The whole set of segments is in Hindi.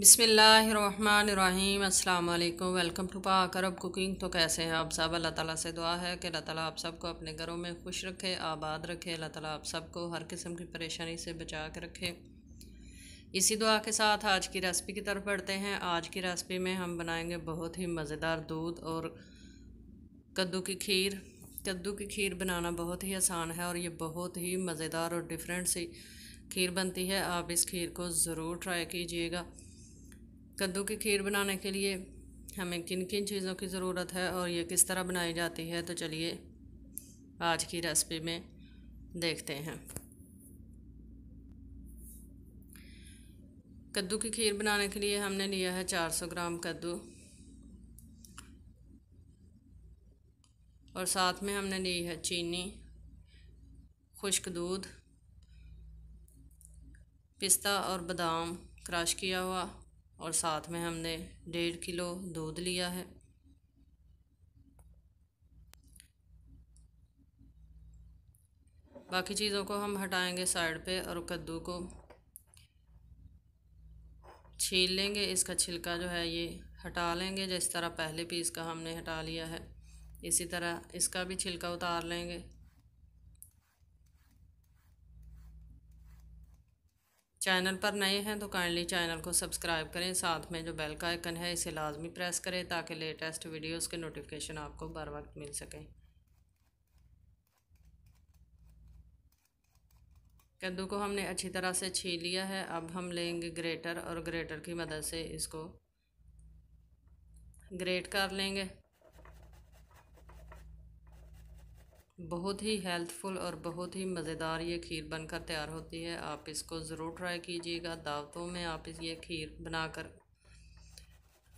बिसमीम अल्लाम वेलकम टू पा अरब कुकिंग तो कैसे हैं आप सब अल्लाह ताला से दुआ है कि अल्लाह ताला आप सबको अपने घरों में खुश रखे आबाद रखे अल्लाह ताला आप सबको हर किस्म की परेशानी से बचा के रखे इसी दुआ के साथ आज की रेसिपी की तरफ बढ़ते हैं आज की रेसिपी में हम बनाएंगे बहुत ही मज़ेदार दूध और कद्दू की खीर कद्दू की खीर बनाना बहुत ही आसान है और ये बहुत ही मज़ेदार और डिफरेंट सी खीर बनती है आप इस खीर को ज़रूर ट्राई कीजिएगा कद्दू की खीर बनाने के लिए हमें किन किन चीज़ों की ज़रूरत है और ये किस तरह बनाई जाती है तो चलिए आज की रेसिपी में देखते हैं कद्दू की खीर बनाने के लिए हमने लिया है 400 ग्राम कद्दू और साथ में हमने ली है चीनी खुश्क दूध पिस्ता और बादाम क्रश किया हुआ और साथ में हमने डेढ़ किलो दूध लिया है बाकी चीज़ों को हम हटाएंगे साइड पे और कद्दू को छील लेंगे इसका छिलका जो है ये हटा लेंगे जिस तरह पहले पीस का हमने हटा लिया है इसी तरह इसका भी छिलका उतार लेंगे चैनल पर नए हैं तो काइंडली चैनल को सब्सक्राइब करें साथ में जो बेल का आइकन है इसे लाजमी प्रेस करें ताकि लेटेस्ट वीडियोस के नोटिफिकेशन आपको बर वक्त मिल सकें कद्दू को हमने अच्छी तरह से छील लिया है अब हम लेंगे ग्रेटर और ग्रेटर की मदद से इसको ग्रेट कर लेंगे बहुत ही हेल्थफुल और बहुत ही मज़ेदार ये खीर बनकर तैयार होती है आप इसको ज़रूर ट्राई कीजिएगा दावतों में आप इस ये खीर बनाकर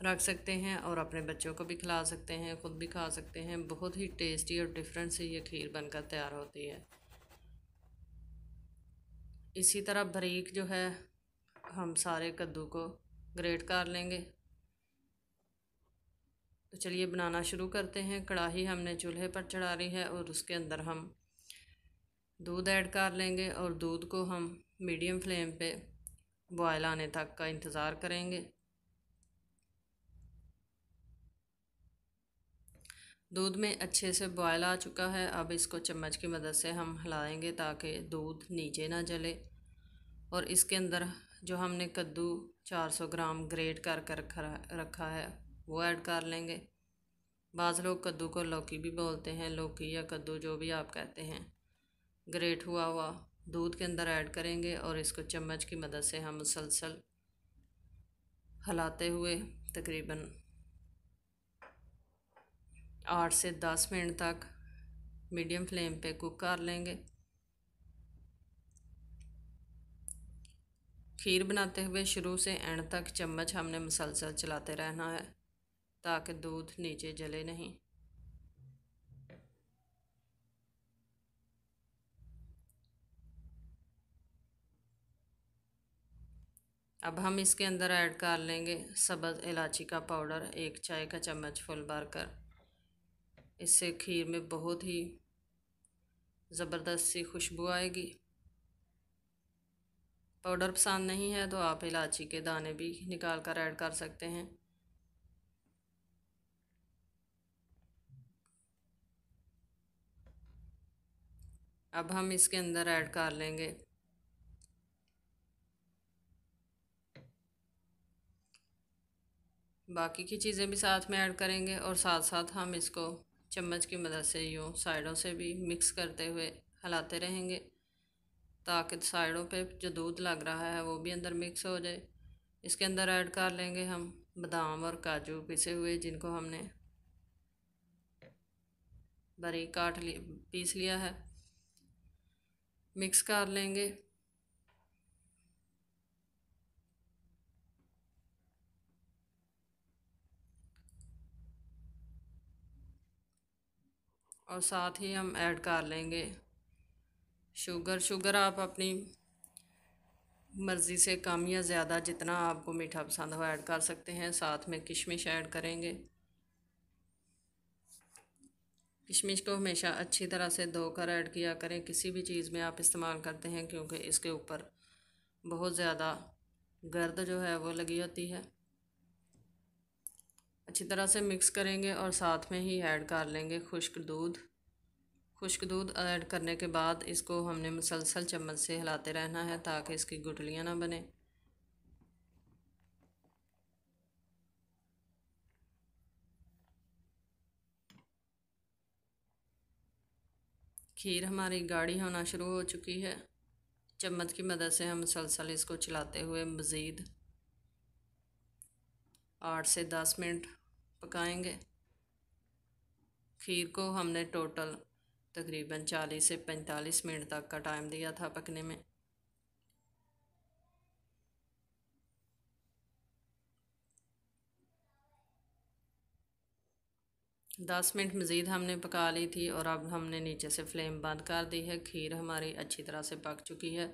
रख सकते हैं और अपने बच्चों को भी खिला सकते हैं ख़ुद भी खा सकते हैं बहुत ही टेस्टी और डिफरेंट से ये खीर बनकर तैयार होती है इसी तरह बरीक जो है हम सारे कद्दू को ग्रेट कर लेंगे तो चलिए बनाना शुरू करते हैं कढ़ाही हमने चूल्हे पर चढ़ा ली है और उसके अंदर हम दूध ऐड कर लेंगे और दूध को हम मीडियम फ्लेम पे बॉयल आने तक का इंतज़ार करेंगे दूध में अच्छे से बॉयल आ चुका है अब इसको चम्मच की मदद से हम हिलाएंगे ताकि दूध नीचे ना जले और इसके अंदर जो हमने कद्दू 400 ग्राम ग्रेट कर कर रखा है वो ऐड कर लेंगे बाज़ लोग कद्दू को लौकी भी बोलते हैं लौकी या कद्दू जो भी आप कहते हैं ग्रेट हुआ हुआ दूध के अंदर ऐड करेंगे और इसको चम्मच की मदद से हम मुसलसल हलाते हुए तकरीबन आठ से दस मिनट तक मीडियम फ्लेम पे कुक कर लेंगे खीर बनाते हुए शुरू से एंड तक चम्मच हमने मुसलसल चलाते रहना है ताकि दूध नीचे जले नहीं अब हम इसके अंदर ऐड कर लेंगे सब्ज़ इलायची का पाउडर एक चाय का चम्मच फुल भर कर इससे खीर में बहुत ही ज़बरदस्त सी खुशबू आएगी पाउडर पसंद नहीं है तो आप इलायची के दाने भी निकाल कर ऐड कर सकते हैं अब हम इसके अंदर ऐड कर लेंगे बाकी की चीज़ें भी साथ में ऐड करेंगे और साथ साथ हम इसको चम्मच की मदद से यूँ साइडों से भी मिक्स करते हुए हलाते रहेंगे ताकि साइडों पे जो दूध लग रहा है वो भी अंदर मिक्स हो जाए इसके अंदर ऐड कर लेंगे हम बादाम और काजू पिसे हुए जिनको हमने बारीक काट ली पीस लिया है मिक्स कर लेंगे और साथ ही हम ऐड कर लेंगे शुगर शुगर आप अपनी मर्ज़ी से कम या ज़्यादा जितना आपको मीठा पसंद हो ऐड कर सकते हैं साथ में किशमिश ऐड करेंगे किशमिश को हमेशा अच्छी तरह से धोकर ऐड किया करें किसी भी चीज़ में आप इस्तेमाल करते हैं क्योंकि इसके ऊपर बहुत ज़्यादा गर्द जो है वो लगी होती है अच्छी तरह से मिक्स करेंगे और साथ में ही ऐड कर लेंगे खुश्क दूध खुश्क दूध ऐड करने के बाद इसको हमने मुसलसल चम्मच से हिलाते रहना है ताकि इसकी गुटलियाँ ना बने खीर हमारी गाढ़ी होना शुरू हो चुकी है चम्मच की मदद से हम मुसलसल इसको चलाते हुए मज़ीद आठ से दस मिनट पकाएंगे खीर को हमने टोटल तकरीबन चालीस से पैंतालीस मिनट तक का टाइम दिया था पकने में दस मिनट मज़ीद हमने पका ली थी और अब हमने नीचे से फ्लेम बंद कर दी है खीर हमारी अच्छी तरह से पक चुकी है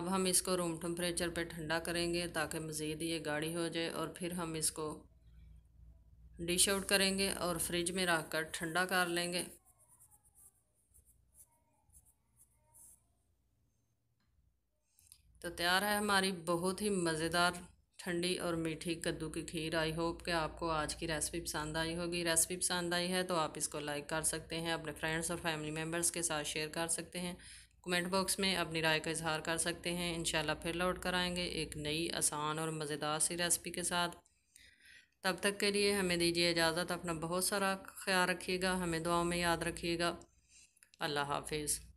अब हम इसको रूम टम्परेचर पे ठंडा करेंगे ताकि मज़ीद ये गाढ़ी हो जाए और फिर हम इसको डिश आउट करेंगे और फ्रिज में रख कर ठंडा कर लेंगे तो तैयार है हमारी बहुत ही मज़ेदार ठंडी और मीठी कद्दू की खीर आई होप कि आपको आज की रेसिपी पसंद आई होगी रेसिपी पसंद आई है तो आप इसको लाइक कर सकते हैं अपने फ्रेंड्स और फैमिली मेम्बर्स के साथ शेयर कर सकते हैं कमेंट बॉक्स में अपनी राय का इजहार कर सकते हैं इन फिर लौट कर आएँगे एक नई आसान और मज़ेदार सी रेसिपी के साथ तब तक के लिए हमें दीजिए इजाज़त अपना बहुत सारा ख्याल रखिएगा हमें दुआ में याद रखिएगा अल्लाह हाफिज़